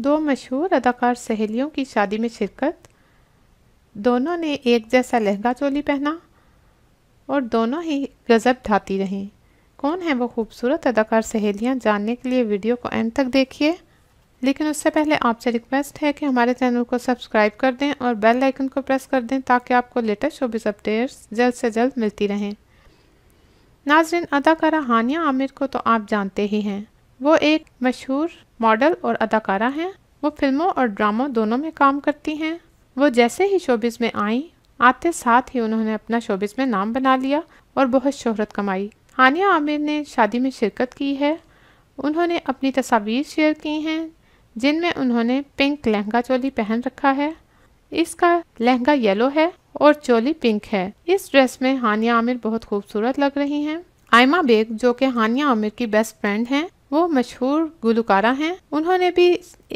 दो मशहूर अदाकार सहेलियों की शादी में शिरकत दोनों ने एक जैसा लहंगा चोली पहना और दोनों ही गज़ब ढाती रहीं कौन है वो खूबसूरत अदाकार सहेलियाँ जानने के लिए वीडियो को एंड तक देखिए लेकिन उससे पहले आपसे रिक्वेस्ट है कि हमारे चैनल को सब्सक्राइब कर दें और बेल आइकन को प्रेस कर दें ताकि आपको लेटेस्ट शोबिस अपडेट्स जल्द से जल्द मिलती रहें नाजरन अदाकारा हानिया आमिर को तो आप जानते ही हैं वो एक मशहूर मॉडल और अदाकारा हैं वो फिल्मों और ड्रामों दोनों में काम करती हैं वो जैसे ही शोबिस में आई आते साथ ही उन्होंने अपना शोबिस में नाम बना लिया और बहुत शोहरत कमाई हानिया आमिर ने शादी में शिरकत की है उन्होंने अपनी तस्वीर शेयर की हैं जिनमें उन्होंने पिंक लहंगा चोली पहन रखा है इसका लहंगा येलो है और चोली पिंक है इस ड्रेस में हानिया आमिर बहुत खूबसूरत लग रही हैं आयमा बेग जो कि हानिया आमिर की बेस्ट फ्रेंड हैं वो मशहूर गुलकारा हैं उन्होंने भी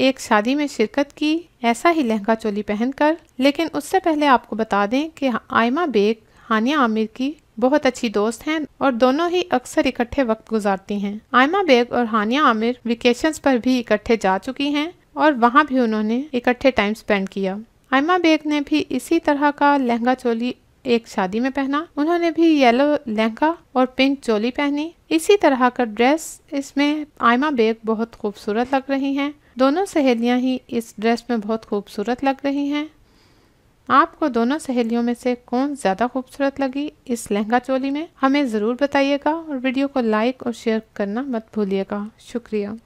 एक शादी में शिरकत की ऐसा ही लहंगा चोली पहनकर लेकिन उससे पहले आपको बता दें कि आयमा बेग हानिया आमिर की बहुत अच्छी दोस्त हैं और दोनों ही अक्सर इकट्ठे वक्त गुजारती हैं आयमा बेग और हानिया आमिर वेकेशन पर भी इकट्ठे जा चुकी हैं और वहाँ भी उन्होंने इकट्ठे टाइम स्पेंड किया आयमा बेग ने भी इसी तरह का लहंगा चोली एक शादी में पहना उन्होंने भी येलो लहंगा और पिंक चोली पहनी इसी तरह का ड्रेस इसमें आयमा बेग बहुत खूबसूरत लग रही हैं दोनों सहेलियां ही इस ड्रेस में बहुत खूबसूरत लग रही हैं आपको दोनों सहेलियों में से कौन ज़्यादा खूबसूरत लगी इस लहंगा चोली में हमें ज़रूर बताइएगा और वीडियो को लाइक और शेयर करना मत भूलिएगा शुक्रिया